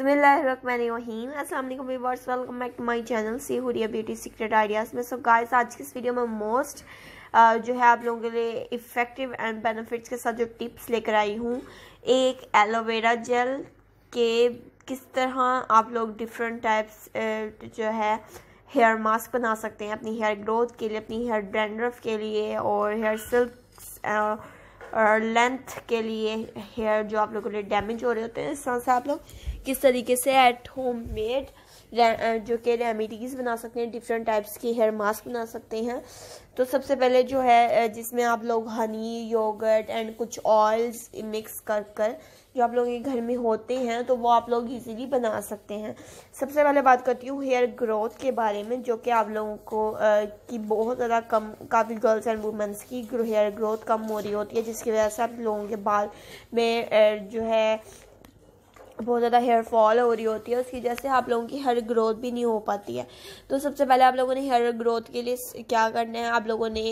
अस्सलाम welcome back to my channel सी Huriya beauty secret ideas में सो गाइस आज की इस वीडियो में मोस्ट जो है आप लोगों के लिए इफ़ेक्टिव एंड बेनिफिट्स के साथ जो टिप्स लेकर आई हूँ एक एलोवेरा जेल के किस तरह आप लोग डिफरेंट टाइप्स जो है हेयर मास्क बना सकते हैं अपनी हेयर ग्रोथ के लिए अपनी हेयर ब्रेंड्रफ के लिए और हेयर सिल्क और लेंथ के लिए हेयर जो आप लोगों ने डैमेज हो रहे होते हैं इस तरह से आप लोग किस तरीके से एट होम मेड जो कि रेमिडीज़ बना सकते हैं डिफरेंट टाइप्स की हेयर मास्क बना सकते हैं तो सबसे पहले जो है जिसमें आप लोग हनी योगर्ट एंड कुछ ऑयल्स मिक्स कर कर जो आप लोग के घर में होते हैं तो वो आप लोग इजीली बना सकते हैं सबसे पहले बात करती हूँ हेयर ग्रोथ के बारे में जो कि आप लोगों को आ, की बहुत ज़्यादा कम काफ़ी गर्ल्स एंड वुमेंस की हेयर ग्रोथ कम हो रही होती है जिसकी वजह से आप लोगों के बाल में आ, जो है बहुत ज़्यादा हेयर फॉल हो रही होती है उसकी वजह से आप लोगों की हेयर ग्रोथ भी नहीं हो पाती है तो सबसे पहले आप लोगों ने हेयर ग्रोथ के लिए क्या करना है आप लोगों ने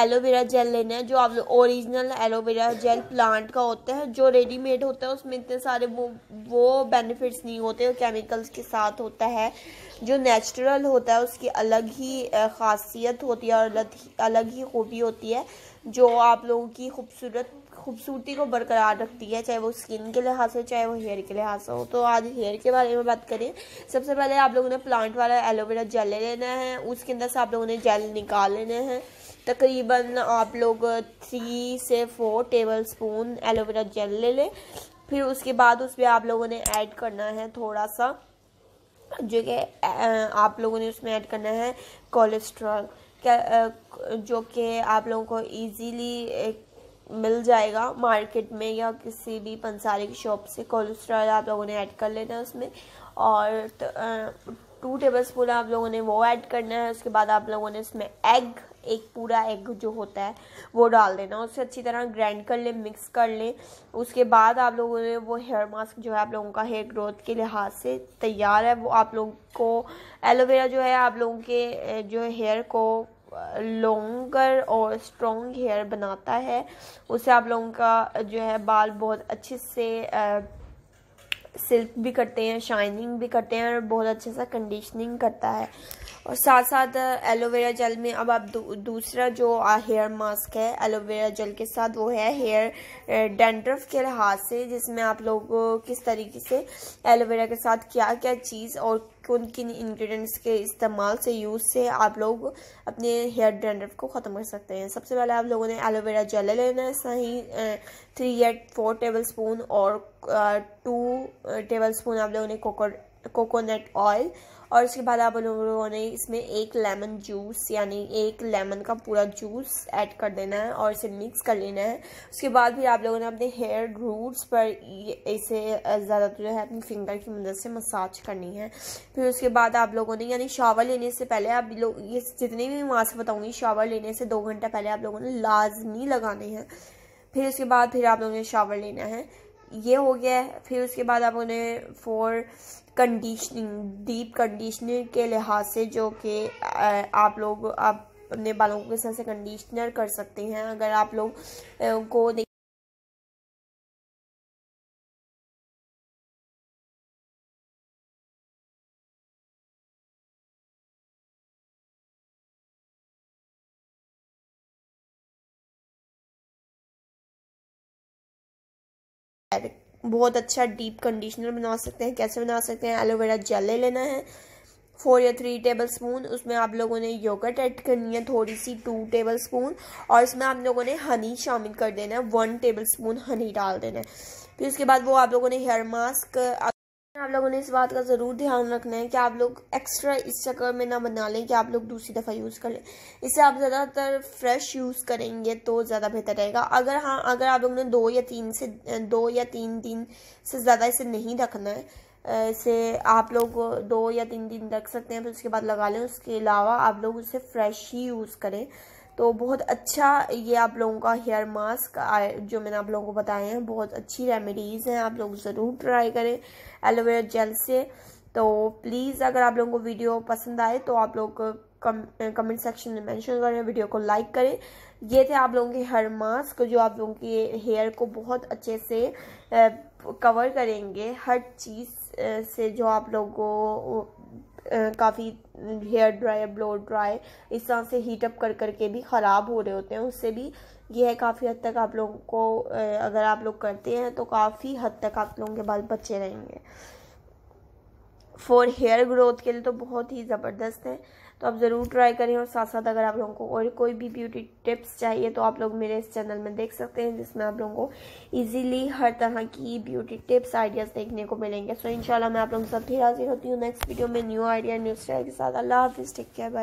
एलोवेरा जेल लेना है जो आप लोग ओरिजिनल एलोवेरा जेल प्लांट का होता है जो रेडीमेड होता है उसमें इतने सारे वो वो बेनिफिट्स नहीं होते केमिकल्स के साथ होता है जो नेचुरल होता है उसकी अलग ही खासियत होती है और अलग ही खूबी होती है जो आप लोगों की खूबसूरत खूबसूरती को बरकरार रखती है चाहे वो स्किन के लिहाज से चाहे वो हेयर के लिहाज से हो तो आज हेयर के बारे में बात करें सबसे पहले आप लोगों ने प्लांट वाला एलोवेरा जेल ले लेना है उसके अंदर से आप लोगों ने जेल निकाल लेना है तकरीबन आप लोग थ्री से four tablespoon aloe vera gel ले लें फिर उसके बाद उसमें आप लोगों ने ऐड करना है थोड़ा सा जो कि आप लोगों ने उसमें ऐड करना है कोलेस्ट्रॉल जो कि आप लोगों को ईजीली मिल जाएगा मार्केट में या किसी भी पंसारी की शॉप से कोलेस्ट्रॉल आप लोगों ने ऐड कर लेना है उसमें और टू टेबल स्पून आप लोगों ने वो ऐड करना है उसके बाद आप लोगों ने इसमें एग एक पूरा एग जो होता है वो डाल देना उसे अच्छी तरह ग्राइंड कर लें मिक्स कर लें उसके बाद आप लोगों ने वो हेयर मास्क जो है आप लोगों का हेयर ग्रोथ के लिहाज से तैयार है वो आप लोगों को एलोवेरा जो है आप लोगों के जो हेयर को लॉन्गर और स्ट्रॉन्ग हेयर बनाता है उससे आप लोगों का जो है बाल बहुत अच्छे से सिल्क भी करते हैं शाइनिंग भी करते हैं और बहुत अच्छे से कंडीशनिंग करता है और साथ साथ एलोवेरा जेल में अब आप दू, दूसरा जो हेयर uh, मास्क है एलोवेरा जेल के साथ वो है हेयर डेंड्रफ uh, के लिहाज से जिसमें आप लोग uh, किस तरीके से एलोवेरा के साथ क्या क्या चीज़ और किन किन इंग्रेडिएंट्स के इस्तेमाल से यूज़ से आप लोग अपने हेयर डेंड्रफ को ख़त्म कर सकते हैं सबसे पहले आप लोगों ने एलोवेरा जेल लेना है सही थ्री या फोर टेबल स्पून और टू टेबल स्पून आप लोगों ने कोकोनट कोकोनट ऑयल और उसके बाद आप लोगों ने इसमें एक लेमन जूस यानी एक लेमन का पूरा जूस ऐड कर देना है और इसे मिक्स कर लेना है उसके बाद भी आप लोगों ने अपने हेयर रूट्स पर इसे ज़्यादातर जो है अपनी फिंगर की मदद से मसाज करनी है फिर उसके बाद आप लोगों ने यानी शावर लेने से पहले आप लोग ये जितने भी से बताऊँगी शावर लेने से दो घंटा पहले आप लोगों ने लाजमी लगाने हैं फिर उसके बाद फिर आप लोगों ने शावर लेना है ये हो गया है फिर उसके बाद आप उन्हें फॉर कंडीशनिंग डीप कंडीशनर के लिहाज से जो कि आप लोग आप अपने बालों को किस तरह से कंडीशनर कर सकते हैं अगर आप लोग को बहुत अच्छा डीप कंडीशनर बना सकते हैं कैसे बना सकते हैं एलोवेरा जेल ले लेना है फोर या थ्री टेबल स्पून उसमें आप लोगों ने योगर्ट ऐड करनी है थोड़ी सी टू टेबल स्पून और इसमें आप लोगों ने हनी शामिल कर देना है वन टेबल स्पून हनी डाल देना है फिर उसके बाद वो आप लोगों ने हेयर मास्क आप लोगों ने इस बात का ज़रूर ध्यान रखना है कि आप लोग एक्स्ट्रा इस चक्कर में ना बना लें कि आप लोग दूसरी दफ़ा यूज़ कर लें इसे आप ज़्यादातर फ्रेश यूज़ करेंगे तो ज़्यादा बेहतर रहेगा अगर हाँ अगर आप लोगों ने दो या तीन से दो या तीन दिन से ज़्यादा इसे नहीं रखना है इसे आप लोग दो या तीन दिन रख सकते हैं फिर उसके बाद लगा लें उसके अलावा आप लोग उसे फ्रेश ही यूज़ करें तो बहुत अच्छा ये आप लोगों का हेयर मास्क जो मैंने आप लोगों को बताए हैं बहुत अच्छी रेमेडीज़ हैं आप लोग ज़रूर ट्राई करें एलोवेरा जेल से तो प्लीज़ अगर आप लोगों को वीडियो पसंद आए तो आप लोग कम कमेंट सेक्शन में मेंशन करें वीडियो को लाइक करें ये थे आप लोगों के हेयर मास्क जो आप लोगों के हेयर को बहुत अच्छे से कवर करेंगे हर चीज़ से जो आप लोगों काफ़ी हेयर ड्रायर ब्लो ड्राई इस तरह से हीट अप कर करके भी ख़राब हो रहे होते हैं उससे भी यह काफ़ी हद तक आप लोगों को अगर आप लोग करते हैं तो काफ़ी हद तक आप लोगों के बाल बचे रहेंगे फॉर हेयर ग्रोथ के लिए तो बहुत ही ज़बरदस्त है तो आप ज़रूर ट्राई करें और साथ साथ अगर आप लोगों को और कोई भी ब्यूटी टिप्स चाहिए तो आप लोग मेरे इस चैनल में देख सकते हैं जिसमें आप लोगों को इजीली हर तरह की ब्यूटी टिप्स आइडियाज़ देखने को मिलेंगे सो so, इंशाल्लाह मैं आप लोगों के साथ फिर हाजिर होती हूँ नेक्स्ट वीडियो में न्यू आइडिया न्यू स्टाइल के साथ अल्लाह हाफिज़ टेक केयर बाय